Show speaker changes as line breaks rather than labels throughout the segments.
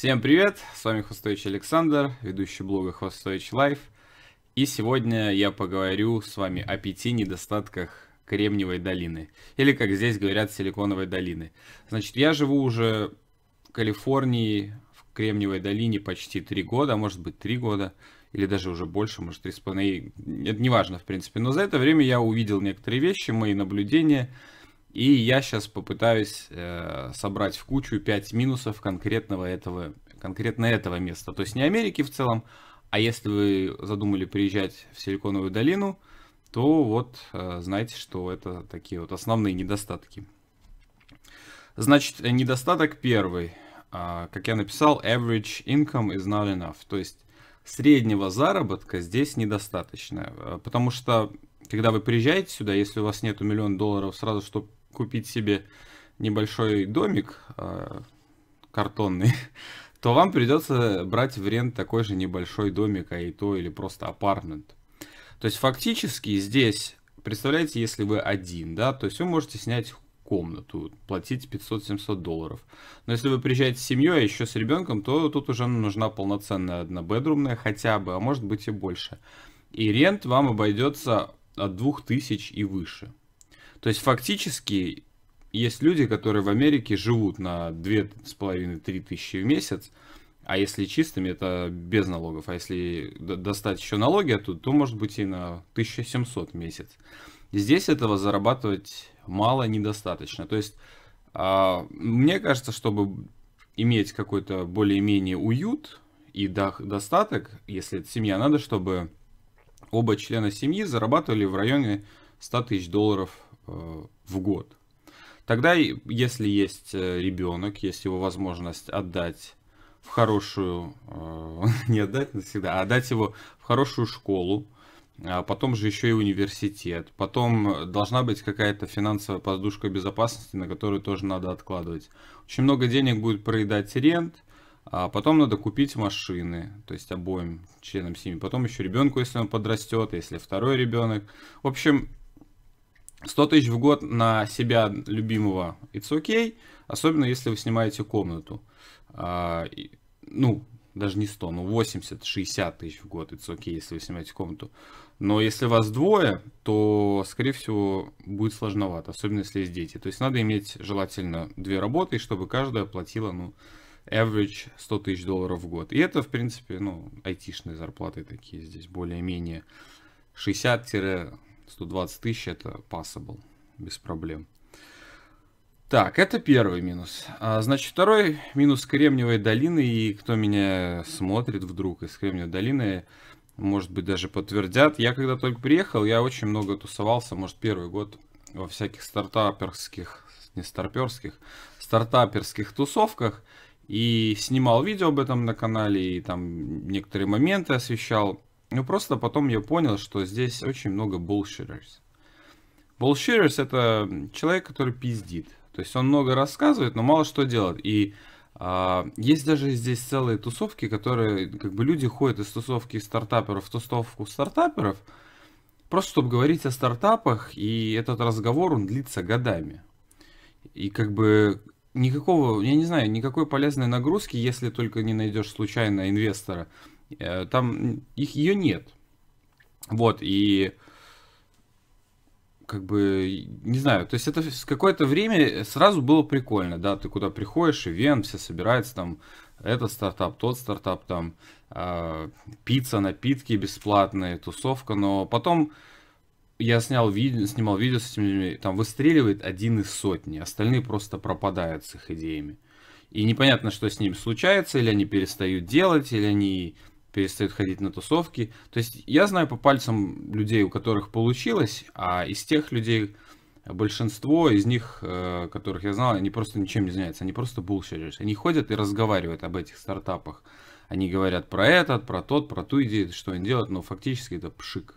Всем привет, с вами Хвостович Александр, ведущий блога Хвостович Лайф. И сегодня я поговорю с вами о пяти недостатках Кремниевой долины. Или, как здесь говорят, Силиконовой долины. Значит, я живу уже в Калифорнии, в Кремниевой долине почти три года, а может быть, три года, или даже уже больше, может, три с половиной. Это не в принципе. Но за это время я увидел некоторые вещи, мои наблюдения – и я сейчас попытаюсь э, собрать в кучу 5 минусов конкретного этого, конкретно этого места. То есть не Америки в целом, а если вы задумали приезжать в Силиконовую долину, то вот э, знайте, что это такие вот основные недостатки. Значит, недостаток первый. Э, как я написал, average income is not enough. То есть среднего заработка здесь недостаточно. Э, потому что, когда вы приезжаете сюда, если у вас нет миллиона долларов сразу, чтобы купить себе небольшой домик а, картонный, то вам придется брать в рент такой же небольшой домик, а и то, или просто апартмент. То есть фактически здесь, представляете, если вы один, да, то есть вы можете снять комнату, платить 500-700 долларов. Но если вы приезжаете с семьей, а еще с ребенком, то тут уже нужна полноценная однобедрумная хотя бы, а может быть и больше. И рент вам обойдется от 2000 и выше. То есть фактически есть люди, которые в Америке живут на 2,5-3 тысячи в месяц, а если чистыми, это без налогов. А если достать еще налоги оттуда, то может быть и на 1700 в месяц. Здесь этого зарабатывать мало, недостаточно. То есть, а, мне кажется, чтобы иметь какой-то более-менее уют и достаток, если это семья, надо, чтобы оба члена семьи зарабатывали в районе 100 тысяч долларов Э, в год. Тогда, если есть э, ребенок, есть его возможность отдать в хорошую, э, не отдать навсегда, а отдать его в хорошую школу, а потом же еще и университет, потом должна быть какая-то финансовая подушка безопасности, на которую тоже надо откладывать. Очень много денег будет проедать рент, а потом надо купить машины, то есть обоим членам семьи, потом еще ребенку, если он подрастет, если второй ребенок. В общем, 100 тысяч в год на себя любимого it's okay, особенно если вы снимаете комнату. А, и, ну, даже не 100, ну 80-60 тысяч в год it's okay, если вы снимаете комнату. Но если вас двое, то, скорее всего, будет сложновато, особенно если есть дети. То есть надо иметь желательно две работы, чтобы каждая платила, ну, average 100 тысяч долларов в год. И это, в принципе, ну, айтишные зарплаты такие здесь более-менее 60 120 тысяч это passable, без проблем. Так, это первый минус. А, значит, второй минус Кремниевой долины, и кто меня смотрит вдруг из Кремниевой долины, может быть, даже подтвердят. Я когда только приехал, я очень много тусовался, может, первый год во всяких стартаперских, не старперских, стартаперских тусовках. И снимал видео об этом на канале, и там некоторые моменты освещал. Ну просто потом я понял, что здесь очень много bullshitters. Bullshitters это человек, который пиздит. То есть он много рассказывает, но мало что делает. И а, есть даже здесь целые тусовки, которые как бы люди ходят из тусовки стартаперов в тусовку стартаперов, просто чтобы говорить о стартапах, и этот разговор он длится годами. И как бы никакого, я не знаю, никакой полезной нагрузки, если только не найдешь случайно инвестора, Э, там их, ее нет. Вот, и как бы, не знаю, то есть это какое-то время сразу было прикольно, да, ты куда приходишь, ивент, все собирается там, этот стартап, тот стартап, там, э, пицца, напитки бесплатные, тусовка, но потом я снял видео, снимал видео с этими людьми, там выстреливает один из сотни, остальные просто пропадают с их идеями. И непонятно, что с ним случается, или они перестают делать, или они перестают ходить на тусовки. То есть я знаю по пальцам людей, у которых получилось, а из тех людей, большинство из них, э, которых я знал, они просто ничем не занимаются, они просто булщерят. Они ходят и разговаривают об этих стартапах. Они говорят про этот, про тот, про ту идею, что они делают, но фактически это пшик.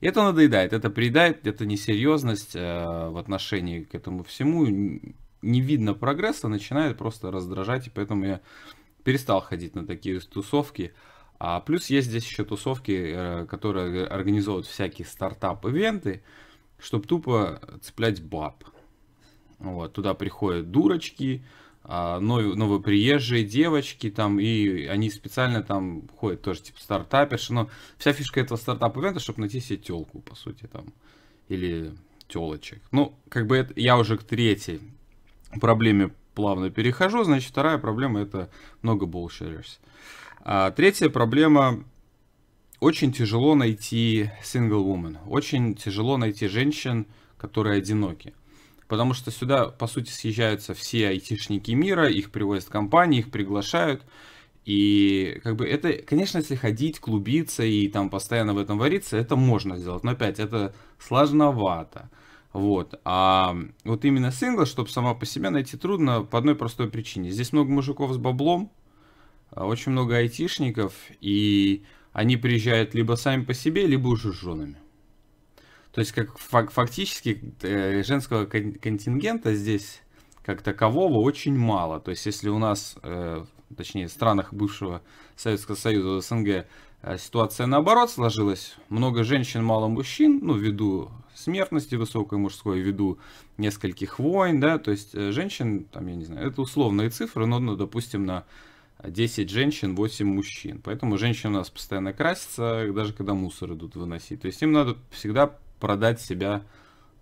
это надоедает, это приедает, это несерьезность э, в отношении к этому всему. Не видно прогресса, начинает просто раздражать, и поэтому я перестал ходить на такие тусовки. А плюс есть здесь еще тусовки, э, которые организовывают всякие стартап-ивенты, чтобы тупо цеплять баб. Вот, туда приходят дурочки, а, нов, новоприезжие девочки там, и они специально там ходят тоже, типа, стартаперши, но вся фишка этого стартап-ивента, чтобы найти себе телку, по сути, там, или телочек. Ну, как бы это, я уже к третьей проблеме плавно перехожу. Значит, вторая проблема это много bullshares. А, третья проблема очень тяжело найти single woman, очень тяжело найти женщин, которые одиноки. Потому что сюда, по сути, съезжаются все айтишники мира, их привозят компании, их приглашают. И, как бы, это, конечно, если ходить, клубиться и там постоянно в этом вариться, это можно сделать. Но опять, это сложновато. Вот. А вот именно сингл, чтобы сама по себе найти трудно по одной простой причине. Здесь много мужиков с баблом, а, очень много айтишников, и они приезжают либо сами по себе, либо уже с женами. То есть, как фактически э, женского контингента здесь как такового очень мало. То есть, если у нас, э, точнее, в странах бывшего Советского Союза СНГ э, ситуация наоборот сложилась, много женщин, мало мужчин, ну, ввиду смертности высокой мужской ввиду нескольких войн, да, то есть э, женщин, там, я не знаю, это условные цифры, но, ну, допустим, на 10 женщин, 8 мужчин. Поэтому женщины у нас постоянно красятся, даже когда мусор идут выносить. То есть им надо всегда продать себя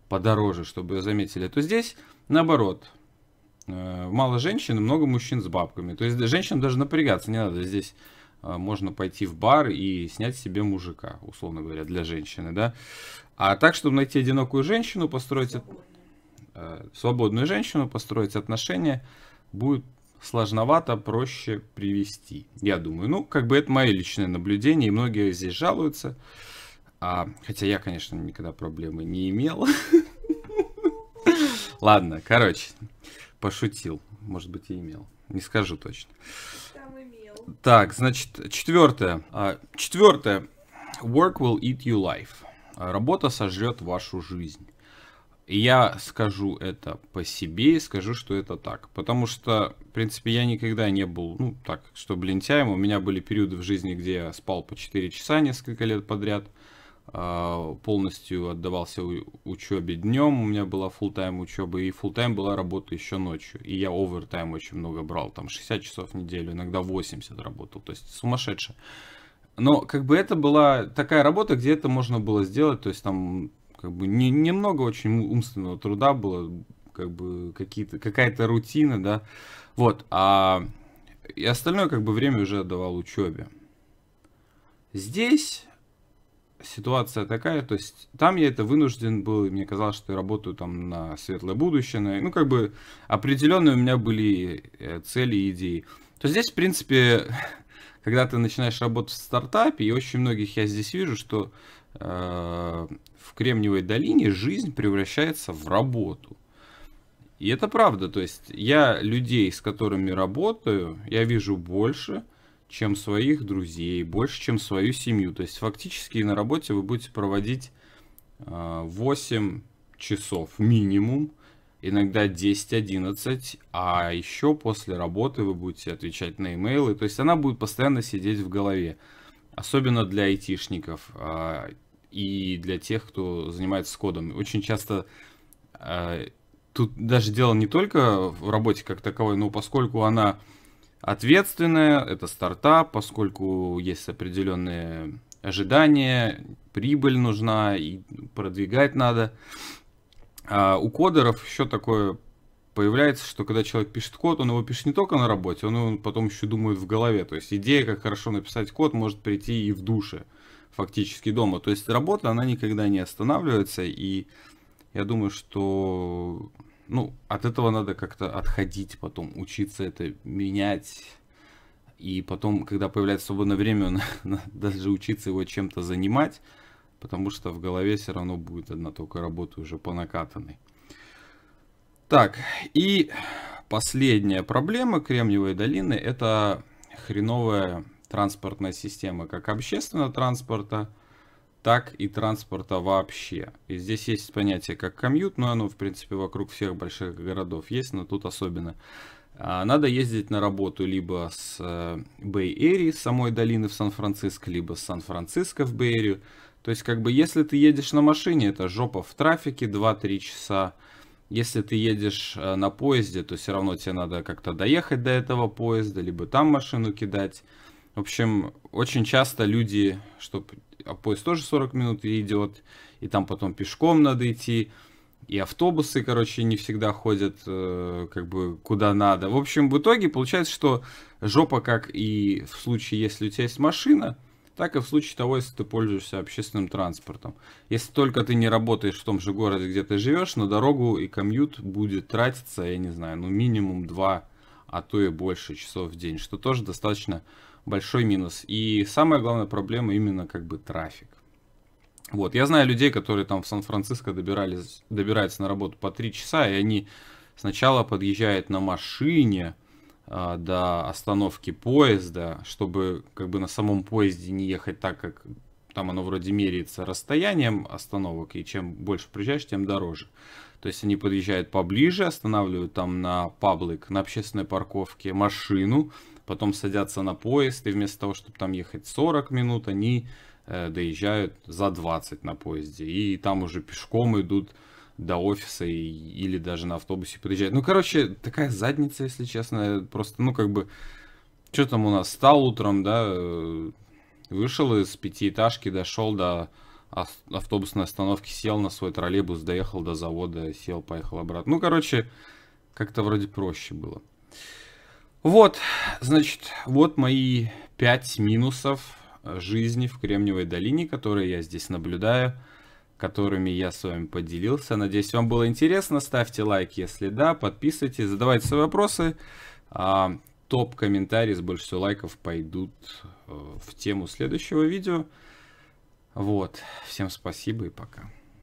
подороже, чтобы ее заметили. А то здесь наоборот. Э, мало женщин много мужчин с бабками. То есть женщинам даже напрягаться не надо. Здесь э, можно пойти в бар и снять себе мужика, условно говоря, для женщины, да. А так, чтобы найти одинокую женщину, построить свободную, э, свободную женщину, построить отношения, будет сложновато, проще привести. Я думаю, ну, как бы это мое личное наблюдение, и многие здесь жалуются. А, хотя я, конечно, никогда проблемы не имел. Ладно, короче, пошутил. Может быть, и имел. Не скажу точно. Так, значит, четвертое. А, четвертое. Work will eat you life. Работа сожрет вашу жизнь. И я скажу это по себе и скажу, что это так. Потому что, в принципе, я никогда не был, ну, так, что лентяем. У меня были периоды в жизни, где я спал по 4 часа несколько лет подряд. А, полностью отдавался учебе днем. У меня была full тайм учеба, и full тайм была работа еще ночью. И я овертайм очень много брал, там 60 часов в неделю, иногда 80 работал. То есть сумасшедше. Но как бы это была такая работа, где это можно было сделать, то есть там как бы не, немного очень умственного труда было, как бы какие-то, какая-то рутина, да, вот, а и остальное как бы время уже отдавал учебе. Здесь ситуация такая, то есть там я это вынужден был, мне казалось, что я работаю там на светлое будущее, на, ну как бы определенные у меня были э, цели и идеи. То здесь, в принципе, когда ты начинаешь работать в стартапе, и очень многих я здесь вижу, что э, в Кремниевой долине жизнь превращается в работу. И это правда, то есть я людей, с которыми работаю, я вижу больше, чем своих друзей, больше, чем свою семью. То есть фактически на работе вы будете проводить э, 8 часов минимум, иногда 10-11, а еще после работы вы будете отвечать на имейлы. То есть она будет постоянно сидеть в голове, особенно для айтишников а, и для тех, кто занимается кодом. Очень часто а, тут даже дело не только в работе как таковой, но поскольку она ответственная, это стартап, поскольку есть определенные ожидания, прибыль нужна и продвигать надо – а у кодеров еще такое появляется, что когда человек пишет код, он его пишет не только на работе, он его потом еще думает в голове. То есть идея, как хорошо написать код, может прийти и в душе, фактически дома. То есть работа, она никогда не останавливается, и я думаю, что ну, от этого надо как-то отходить потом, учиться это менять. И потом, когда появляется свободное время, надо даже учиться его чем-то занимать потому что в голове все равно будет одна только работа уже по накатанной. Так, и последняя проблема Кремниевой долины – это хреновая транспортная система как общественного транспорта, так и транспорта вообще. И здесь есть понятие как комьют, но оно, в принципе, вокруг всех больших городов есть, но тут особенно. А, надо ездить на работу либо с э, Бэй-Эри, самой долины в Сан-Франциско, либо с Сан-Франциско в Бэй-Эрию. То есть, как бы, если ты едешь на машине, это жопа в трафике 2-3 часа. Если ты едешь э, на поезде, то все равно тебе надо как-то доехать до этого поезда, либо там машину кидать. В общем, очень часто люди, чтобы а поезд тоже 40 минут идет, и там потом пешком надо идти, и автобусы, короче, не всегда ходят э, как бы куда надо. В общем, в итоге получается, что жопа, как и в случае, если у тебя есть машина, так и в случае того, если ты пользуешься общественным транспортом. Если только ты не работаешь в том же городе, где ты живешь, на дорогу и комьют будет тратиться, я не знаю, ну минимум 2, а то и больше часов в день, что тоже достаточно большой минус. И самая главная проблема именно как бы трафик. Вот, я знаю людей, которые там в Сан-Франциско добирались, добираются на работу по 3 часа, и они сначала подъезжают на машине, а, до остановки поезда, чтобы как бы на самом поезде не ехать так, как там оно вроде меряется расстоянием остановок, и чем больше приезжаешь, тем дороже. То есть они подъезжают поближе, останавливают там на паблик, на общественной парковке машину, потом садятся на поезд, и вместо того, чтобы там ехать 40 минут, они э, доезжают за 20 на поезде. И там уже пешком идут до офиса и, или даже на автобусе приезжать. Ну, короче, такая задница, если честно, просто, ну, как бы, что там у нас, стал утром, да, э, вышел из пятиэтажки, дошел до автобусной остановки, сел на свой троллейбус, доехал до завода, сел, поехал обратно. Ну, короче, как-то вроде проще было. Вот, значит, вот мои пять минусов жизни в Кремниевой долине, которые я здесь наблюдаю которыми я с вами поделился. Надеюсь, вам было интересно. Ставьте лайк, если да, подписывайтесь, задавайте свои вопросы. А, Топ-комментарии с больше лайков пойдут э, в тему следующего видео. Вот. Всем спасибо и пока.